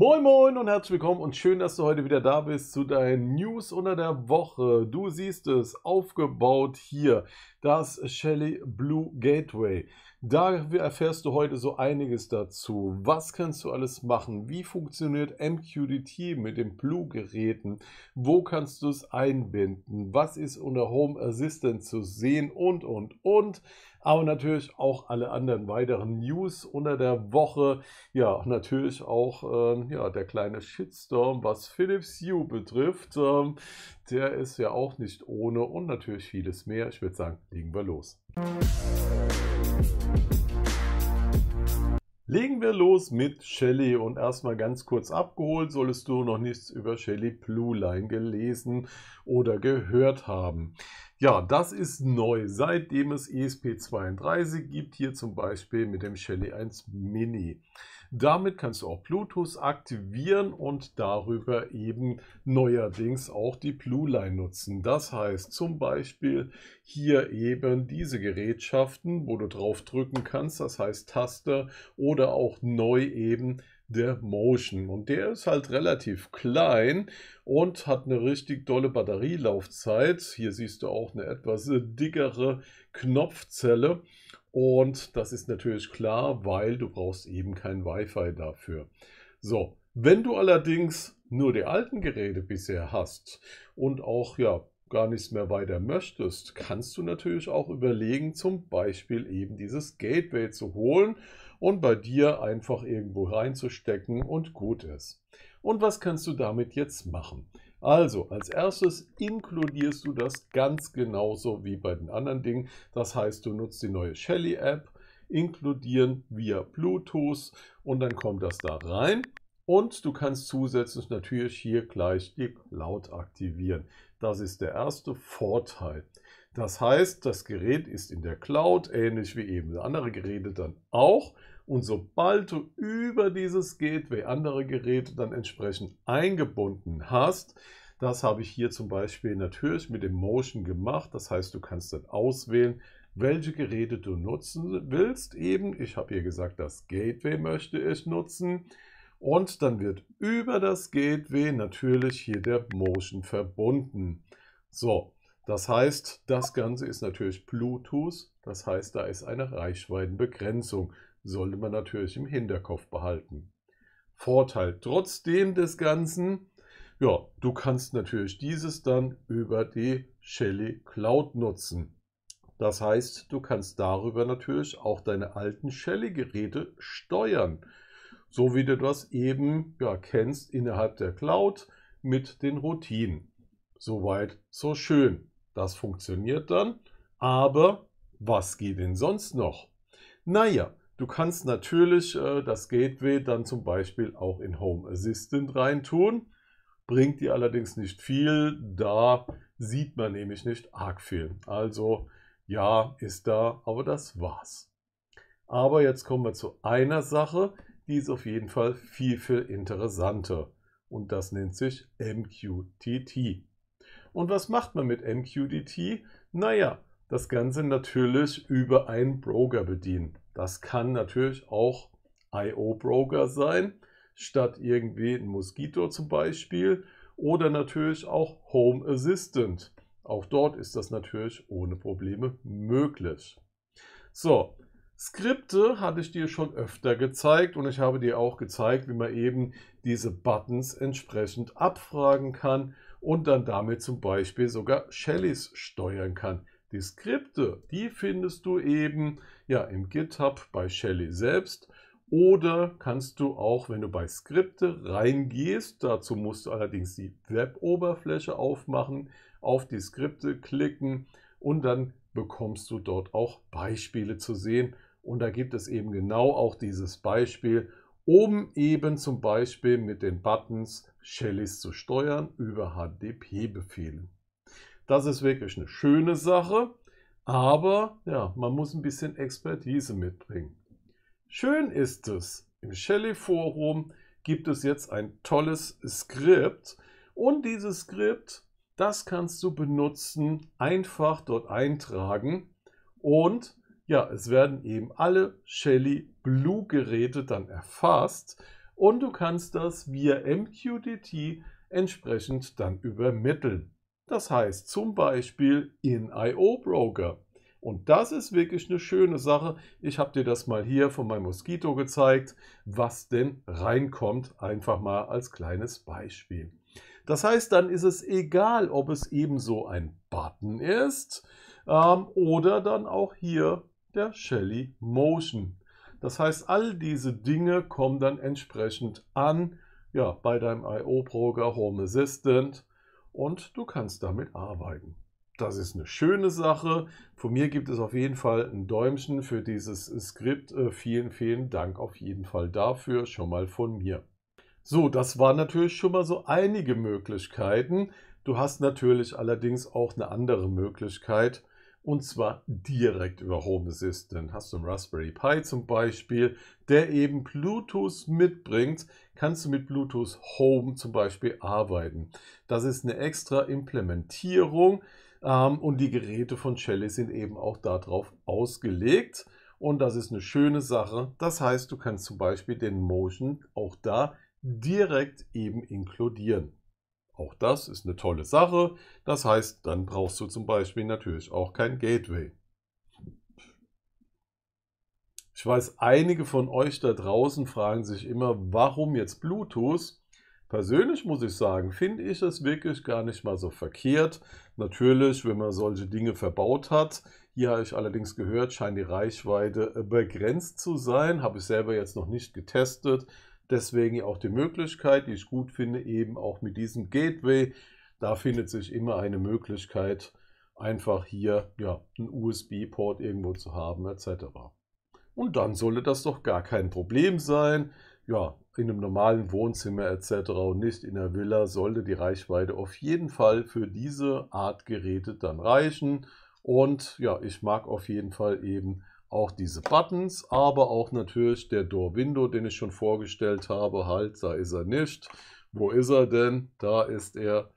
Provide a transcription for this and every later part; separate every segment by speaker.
Speaker 1: Moin Moin und herzlich willkommen und schön, dass du heute wieder da bist zu deinen News unter der Woche. Du siehst es, aufgebaut hier das Shelly Blue Gateway. Da erfährst du heute so einiges dazu. Was kannst du alles machen? Wie funktioniert MQTT mit den Blue-Geräten? Wo kannst du es einbinden? Was ist unter Home Assistant zu sehen? Und, und, und aber natürlich auch alle anderen weiteren News unter der Woche. Ja, natürlich auch ähm, ja, der kleine Shitstorm, was Philips Hue betrifft. Ähm, der ist ja auch nicht ohne und natürlich vieles mehr. Ich würde sagen, legen wir los. Legen wir los mit Shelley und erstmal ganz kurz abgeholt, solltest du noch nichts über Shelley Blue Line gelesen oder gehört haben. Ja, das ist neu, seitdem es ESP32 gibt, hier zum Beispiel mit dem Shelley 1 Mini. Damit kannst du auch Bluetooth aktivieren und darüber eben neuerdings auch die Blue Line nutzen. Das heißt zum Beispiel hier eben diese Gerätschaften, wo du drauf drücken kannst, das heißt Taste oder auch neu eben der Motion. Und der ist halt relativ klein und hat eine richtig dolle Batterielaufzeit. Hier siehst du auch eine etwas dickere Knopfzelle. Und das ist natürlich klar, weil du brauchst eben kein Wi-Fi dafür. So, wenn du allerdings nur die alten Geräte bisher hast und auch ja gar nichts mehr weiter möchtest, kannst du natürlich auch überlegen, zum Beispiel eben dieses Gateway zu holen und bei dir einfach irgendwo reinzustecken und gut ist. Und was kannst du damit jetzt machen? Also, als erstes inkludierst du das ganz genauso wie bei den anderen Dingen. Das heißt, du nutzt die neue Shelly-App, inkludieren via Bluetooth und dann kommt das da rein. Und du kannst zusätzlich natürlich hier gleich die Cloud aktivieren. Das ist der erste Vorteil. Das heißt, das Gerät ist in der Cloud, ähnlich wie eben andere Geräte dann auch. Und sobald du über dieses Gateway andere Geräte dann entsprechend eingebunden hast, das habe ich hier zum Beispiel natürlich mit dem Motion gemacht. Das heißt, du kannst dann auswählen, welche Geräte du nutzen willst. Eben, ich habe hier gesagt, das Gateway möchte ich nutzen. Und dann wird über das Gateway natürlich hier der Motion verbunden. So, das heißt, das Ganze ist natürlich Bluetooth, das heißt, da ist eine Reichweitenbegrenzung, sollte man natürlich im Hinterkopf behalten. Vorteil trotzdem des Ganzen, ja, du kannst natürlich dieses dann über die Shelly Cloud nutzen. Das heißt, du kannst darüber natürlich auch deine alten Shelly-Geräte steuern, so wie du das eben ja, kennst innerhalb der Cloud mit den Routinen. Soweit, so schön. Das funktioniert dann. Aber was geht denn sonst noch? Naja, du kannst natürlich äh, das Gateway dann zum Beispiel auch in Home Assistant reintun. Bringt dir allerdings nicht viel, da sieht man nämlich nicht arg viel. Also ja, ist da, aber das war's. Aber jetzt kommen wir zu einer Sache, die ist auf jeden Fall viel, viel interessanter. Und das nennt sich MQTT. Und was macht man mit MQTT? Naja, das Ganze natürlich über einen Broker bedienen. Das kann natürlich auch IO-Broker sein, statt irgendwie ein Mosquito zum Beispiel. Oder natürlich auch Home Assistant. Auch dort ist das natürlich ohne Probleme möglich. So, Skripte hatte ich dir schon öfter gezeigt und ich habe dir auch gezeigt, wie man eben diese Buttons entsprechend abfragen kann und dann damit zum Beispiel sogar Shellys steuern kann. Die Skripte, die findest du eben ja im GitHub bei Shelly selbst oder kannst du auch, wenn du bei Skripte reingehst, dazu musst du allerdings die Web-Oberfläche aufmachen, auf die Skripte klicken und dann bekommst du dort auch Beispiele zu sehen. Und da gibt es eben genau auch dieses Beispiel um eben zum Beispiel mit den Buttons Shellys zu steuern über hdp befehle Das ist wirklich eine schöne Sache, aber ja, man muss ein bisschen Expertise mitbringen. Schön ist es, im Shelly-Forum gibt es jetzt ein tolles Skript und dieses Skript, das kannst du benutzen, einfach dort eintragen und ja, es werden eben alle Shelly Blue Geräte dann erfasst und du kannst das via MQTT entsprechend dann übermitteln. Das heißt zum Beispiel in IO Broker. Und das ist wirklich eine schöne Sache. Ich habe dir das mal hier von meinem Moskito gezeigt, was denn reinkommt. Einfach mal als kleines Beispiel. Das heißt, dann ist es egal, ob es ebenso ein Button ist ähm, oder dann auch hier der Shelly Motion. Das heißt, all diese Dinge kommen dann entsprechend an, ja, bei deinem IO-Broker Home Assistant und du kannst damit arbeiten. Das ist eine schöne Sache. Von mir gibt es auf jeden Fall ein Däumchen für dieses Skript. Äh, vielen, vielen Dank auf jeden Fall dafür schon mal von mir. So, das waren natürlich schon mal so einige Möglichkeiten. Du hast natürlich allerdings auch eine andere Möglichkeit, und zwar direkt über Home Assistant. Hast du einen Raspberry Pi zum Beispiel, der eben Bluetooth mitbringt, kannst du mit Bluetooth Home zum Beispiel arbeiten. Das ist eine extra Implementierung ähm, und die Geräte von Shelly sind eben auch darauf ausgelegt. Und das ist eine schöne Sache. Das heißt, du kannst zum Beispiel den Motion auch da direkt eben inkludieren. Auch das ist eine tolle Sache. Das heißt, dann brauchst du zum Beispiel natürlich auch kein Gateway. Ich weiß, einige von euch da draußen fragen sich immer, warum jetzt Bluetooth? Persönlich muss ich sagen, finde ich es wirklich gar nicht mal so verkehrt. Natürlich, wenn man solche Dinge verbaut hat. Hier habe ich allerdings gehört, scheint die Reichweite begrenzt zu sein. Habe ich selber jetzt noch nicht getestet. Deswegen auch die Möglichkeit, die ich gut finde, eben auch mit diesem Gateway. Da findet sich immer eine Möglichkeit, einfach hier ja, einen USB-Port irgendwo zu haben etc. Und dann sollte das doch gar kein Problem sein. Ja, in einem normalen Wohnzimmer etc. und nicht in der Villa sollte die Reichweite auf jeden Fall für diese Art Geräte dann reichen. Und ja, ich mag auf jeden Fall eben auch diese Buttons, aber auch natürlich der Door Window, den ich schon vorgestellt habe. Halt, da ist er nicht. Wo ist er denn? Da ist er,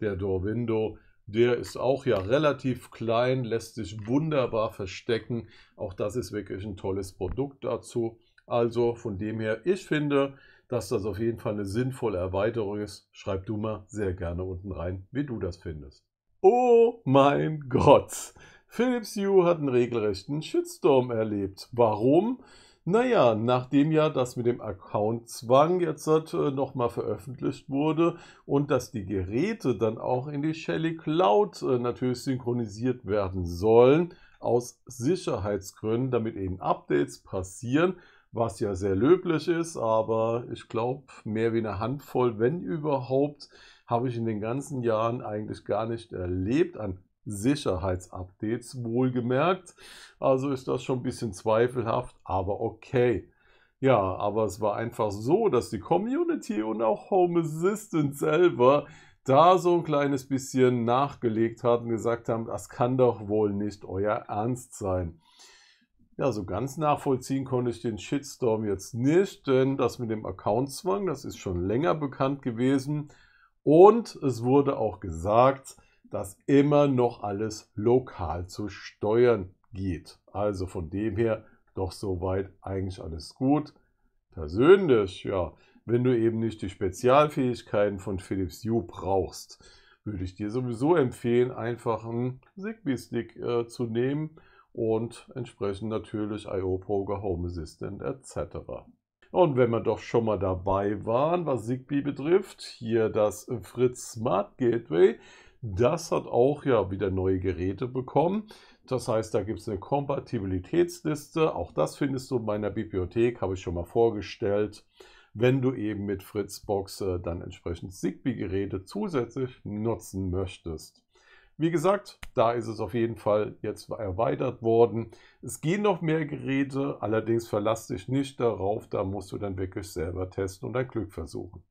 Speaker 1: der Door Window. Der ist auch ja relativ klein, lässt sich wunderbar verstecken. Auch das ist wirklich ein tolles Produkt dazu. Also von dem her, ich finde, dass das auf jeden Fall eine sinnvolle Erweiterung ist. Schreib du mal sehr gerne unten rein, wie du das findest. Oh mein Gott! Philips Hue hat einen regelrechten Shitstorm erlebt. Warum? Naja, nachdem ja das mit dem Account-Zwang jetzt äh, nochmal veröffentlicht wurde und dass die Geräte dann auch in die Shelly Cloud äh, natürlich synchronisiert werden sollen, aus Sicherheitsgründen, damit eben Updates passieren, was ja sehr löblich ist, aber ich glaube, mehr wie eine Handvoll, wenn überhaupt, habe ich in den ganzen Jahren eigentlich gar nicht erlebt an Sicherheitsupdates wohlgemerkt. Also ist das schon ein bisschen zweifelhaft, aber okay. Ja, aber es war einfach so, dass die Community und auch Home Assistant selber da so ein kleines bisschen nachgelegt hat und gesagt haben, das kann doch wohl nicht euer Ernst sein. Ja, so ganz nachvollziehen konnte ich den Shitstorm jetzt nicht, denn das mit dem Accountzwang, das ist schon länger bekannt gewesen. Und es wurde auch gesagt, dass immer noch alles lokal zu steuern geht. Also von dem her doch soweit eigentlich alles gut. Persönlich, ja, wenn du eben nicht die Spezialfähigkeiten von Philips Hue brauchst, würde ich dir sowieso empfehlen, einfach einen Zigbee-Stick äh, zu nehmen und entsprechend natürlich IO Poker, Home Assistant etc. Und wenn wir doch schon mal dabei waren, was Zigbee betrifft, hier das Fritz Smart Gateway das hat auch ja wieder neue Geräte bekommen. Das heißt, da gibt es eine Kompatibilitätsliste. Auch das findest du in meiner Bibliothek, habe ich schon mal vorgestellt. Wenn du eben mit Fritzbox äh, dann entsprechend Zigbee-Geräte zusätzlich nutzen möchtest. Wie gesagt, da ist es auf jeden Fall jetzt erweitert worden. Es gehen noch mehr Geräte, allerdings verlass dich nicht darauf, da musst du dann wirklich selber testen und dein Glück versuchen.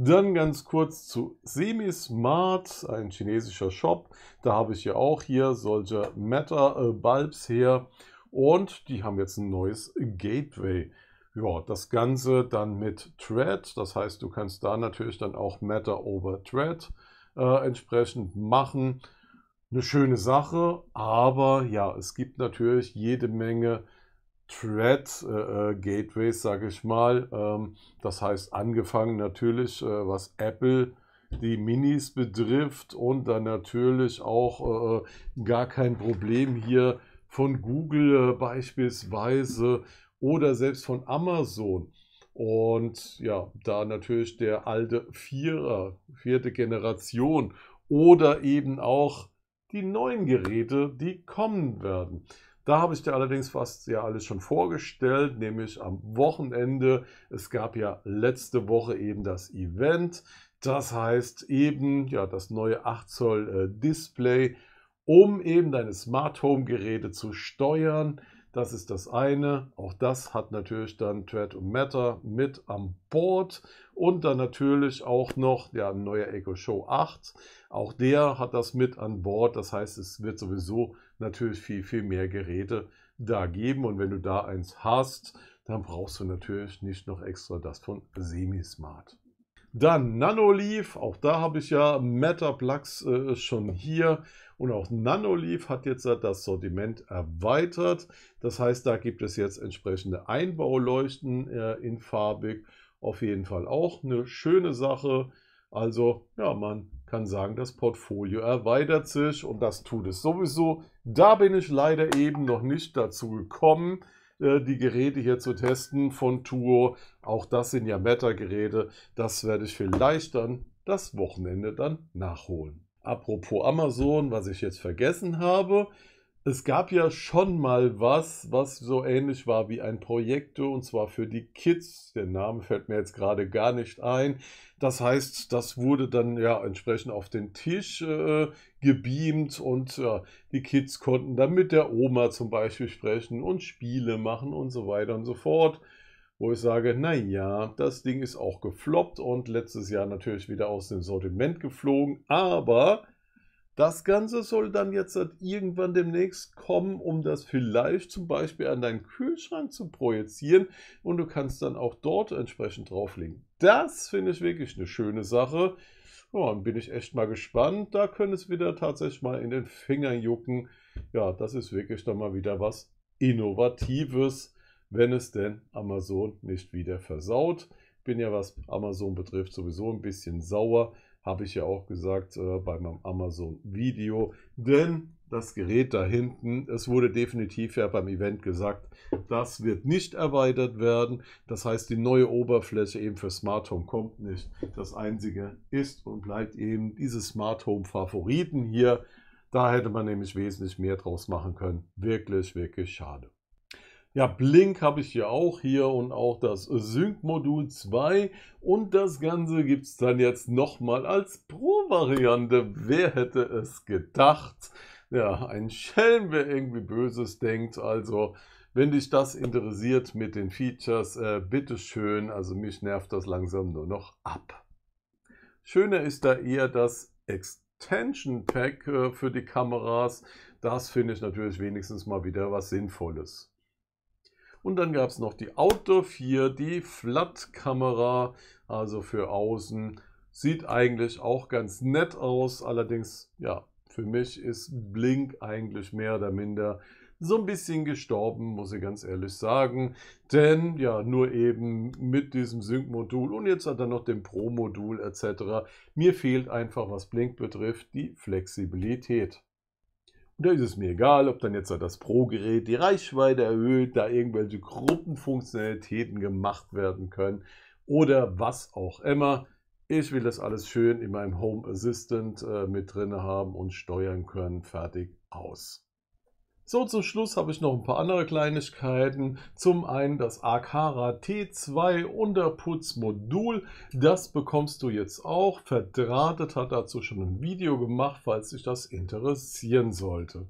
Speaker 1: Dann ganz kurz zu Semismart, ein chinesischer Shop. Da habe ich ja auch hier solche Matter bulbs her. Und die haben jetzt ein neues Gateway. Ja, das Ganze dann mit Thread. Das heißt, du kannst da natürlich dann auch Matter over Thread äh, entsprechend machen. Eine schöne Sache, aber ja, es gibt natürlich jede Menge Thread äh, äh, Gateways, sage ich mal. Ähm, das heißt, angefangen natürlich, äh, was Apple die Minis betrifft und dann natürlich auch äh, äh gar kein Problem hier von Google äh, beispielsweise oder selbst von Amazon. Und ja, da natürlich der alte Vierer, vierte Generation oder eben auch die neuen Geräte, die kommen werden. Da habe ich dir allerdings fast ja alles schon vorgestellt, nämlich am Wochenende. Es gab ja letzte Woche eben das Event. Das heißt eben ja das neue 8 Zoll äh, Display, um eben deine Smart Home Geräte zu steuern das ist das eine. Auch das hat natürlich dann Thread und Matter mit an Bord. Und dann natürlich auch noch der neue Echo Show 8. Auch der hat das mit an Bord. Das heißt, es wird sowieso natürlich viel, viel mehr Geräte da geben. Und wenn du da eins hast, dann brauchst du natürlich nicht noch extra das von Semi Smart. Dann Nanoleaf, auch da habe ich ja Metaplux äh, schon hier. Und auch Nanoleaf hat jetzt das Sortiment erweitert. Das heißt, da gibt es jetzt entsprechende Einbauleuchten äh, in farbig. Auf jeden Fall auch eine schöne Sache. Also, ja, man kann sagen, das Portfolio erweitert sich und das tut es sowieso. Da bin ich leider eben noch nicht dazu gekommen. Äh, die Geräte hier zu testen von Tuo. Auch das sind ja Meta-Geräte. Das werde ich vielleicht dann das Wochenende dann nachholen. Apropos Amazon, was ich jetzt vergessen habe es gab ja schon mal was, was so ähnlich war wie ein Projektor und zwar für die Kids. Der Name fällt mir jetzt gerade gar nicht ein. Das heißt, das wurde dann ja entsprechend auf den Tisch äh, gebeamt und ja, die Kids konnten dann mit der Oma zum Beispiel sprechen und Spiele machen und so weiter und so fort. Wo ich sage, naja, das Ding ist auch gefloppt und letztes Jahr natürlich wieder aus dem Sortiment geflogen, aber das Ganze soll dann jetzt halt irgendwann demnächst kommen, um das vielleicht zum Beispiel an deinen Kühlschrank zu projizieren und du kannst dann auch dort entsprechend drauflegen. Das finde ich wirklich eine schöne Sache. Ja, dann bin ich echt mal gespannt. Da können es wieder tatsächlich mal in den Fingern jucken. Ja, das ist wirklich dann mal wieder was Innovatives, wenn es denn Amazon nicht wieder versaut. Bin ja, was Amazon betrifft, sowieso ein bisschen sauer habe ich ja auch gesagt äh, bei meinem Amazon Video, denn das Gerät da hinten, es wurde definitiv ja beim Event gesagt, das wird nicht erweitert werden. Das heißt, die neue Oberfläche eben für Smart Home kommt nicht. Das einzige ist und bleibt eben diese Smart Home Favoriten hier. Da hätte man nämlich wesentlich mehr draus machen können. Wirklich, wirklich schade. Ja, Blink habe ich hier auch hier und auch das Sync-Modul 2 und das Ganze gibt es dann jetzt nochmal als Pro-Variante. Wer hätte es gedacht? Ja, ein Schelm, wer irgendwie Böses denkt, also... Wenn dich das interessiert mit den Features, äh, bitteschön, also mich nervt das langsam nur noch ab. Schöner ist da eher das Extension Pack äh, für die Kameras. Das finde ich natürlich wenigstens mal wieder was Sinnvolles. Und dann gab es noch die Outdoor 4, die Flat-Kamera, also für außen. Sieht eigentlich auch ganz nett aus, allerdings, ja, für mich ist Blink eigentlich mehr oder minder so ein bisschen gestorben, muss ich ganz ehrlich sagen. Denn ja, nur eben mit diesem Sync-Modul und jetzt hat er noch den Pro-Modul etc. Mir fehlt einfach, was Blink betrifft, die Flexibilität. Da ist es mir egal, ob dann jetzt das Pro-Gerät die Reichweite erhöht, da irgendwelche Gruppenfunktionalitäten gemacht werden können oder was auch immer. Ich will das alles schön in meinem Home Assistant äh, mit drin haben und steuern können. Fertig aus. So, zum Schluss habe ich noch ein paar andere Kleinigkeiten. Zum einen das Akara T2 Unterputzmodul. Das bekommst du jetzt auch. Verdrahtet hat dazu schon ein Video gemacht, falls dich das interessieren sollte.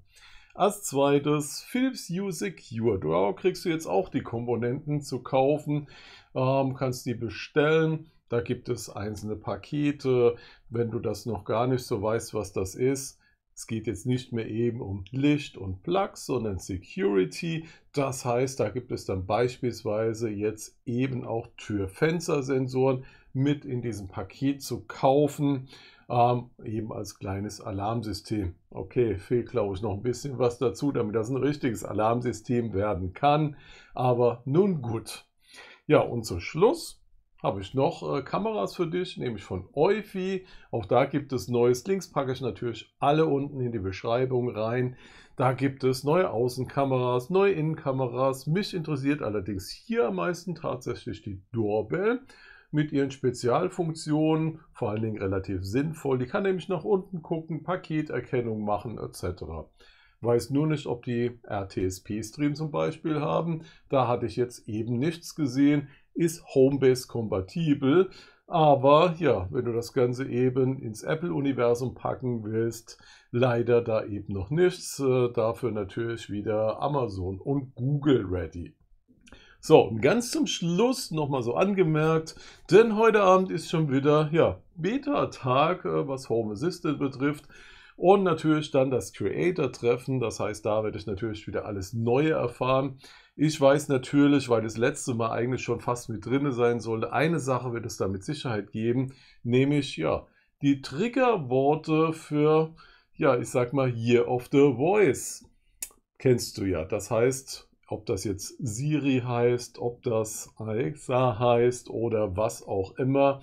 Speaker 1: Als zweites Philips Hue Secure. Da kriegst du jetzt auch die Komponenten zu kaufen, ähm, kannst die bestellen. Da gibt es einzelne Pakete. Wenn du das noch gar nicht so weißt, was das ist, es geht jetzt nicht mehr eben um Licht und Plugs, sondern Security. Das heißt, da gibt es dann beispielsweise jetzt eben auch Tür-Fenster-Sensoren mit in diesem Paket zu kaufen. Ähm, eben als kleines Alarmsystem. Okay, fehlt glaube ich noch ein bisschen was dazu, damit das ein richtiges Alarmsystem werden kann. Aber nun gut. Ja, und zum Schluss habe ich noch äh, Kameras für dich, nämlich von Eufy. Auch da gibt es neues Links, packe ich natürlich alle unten in die Beschreibung rein. Da gibt es neue Außenkameras, neue Innenkameras. Mich interessiert allerdings hier am meisten tatsächlich die Doorbell mit ihren Spezialfunktionen, vor allen Dingen relativ sinnvoll. Die kann nämlich nach unten gucken, Paketerkennung machen etc. Weiß nur nicht, ob die RTSP-Stream zum Beispiel haben. Da hatte ich jetzt eben nichts gesehen ist Homebase kompatibel. Aber ja, wenn du das Ganze eben ins Apple-Universum packen willst, leider da eben noch nichts. Äh, dafür natürlich wieder Amazon und Google ready. So, und ganz zum Schluss nochmal so angemerkt, denn heute Abend ist schon wieder, ja, Beta-Tag, äh, was Home Assistant betrifft. Und natürlich dann das Creator-Treffen. Das heißt, da werde ich natürlich wieder alles Neue erfahren. Ich weiß natürlich, weil das letzte Mal eigentlich schon fast mit drin sein sollte, eine Sache wird es da mit Sicherheit geben, nämlich ja, die Triggerworte für, ja, ich sag mal, Year of the Voice. Kennst du ja. Das heißt, ob das jetzt Siri heißt, ob das Alexa heißt oder was auch immer.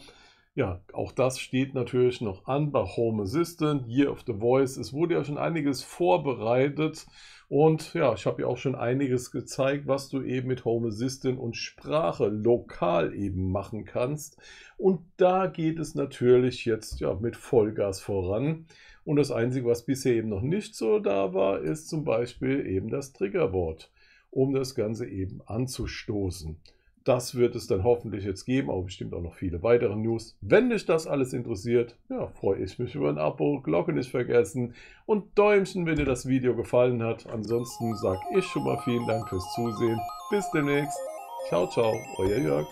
Speaker 1: Ja, auch das steht natürlich noch an bei Home Assistant, Year of the Voice. Es wurde ja schon einiges vorbereitet und ja, ich habe ja auch schon einiges gezeigt, was du eben mit Home Assistant und Sprache lokal eben machen kannst. Und da geht es natürlich jetzt ja mit Vollgas voran. Und das Einzige, was bisher eben noch nicht so da war, ist zum Beispiel eben das Triggerboard, um das Ganze eben anzustoßen das wird es dann hoffentlich jetzt geben, aber bestimmt auch noch viele weitere News. Wenn dich das alles interessiert, ja, freue ich mich über ein Abo, Glocke nicht vergessen und Däumchen, wenn dir das Video gefallen hat. Ansonsten sage ich schon mal vielen Dank fürs Zusehen. Bis demnächst. Ciao, ciao, euer Jörg.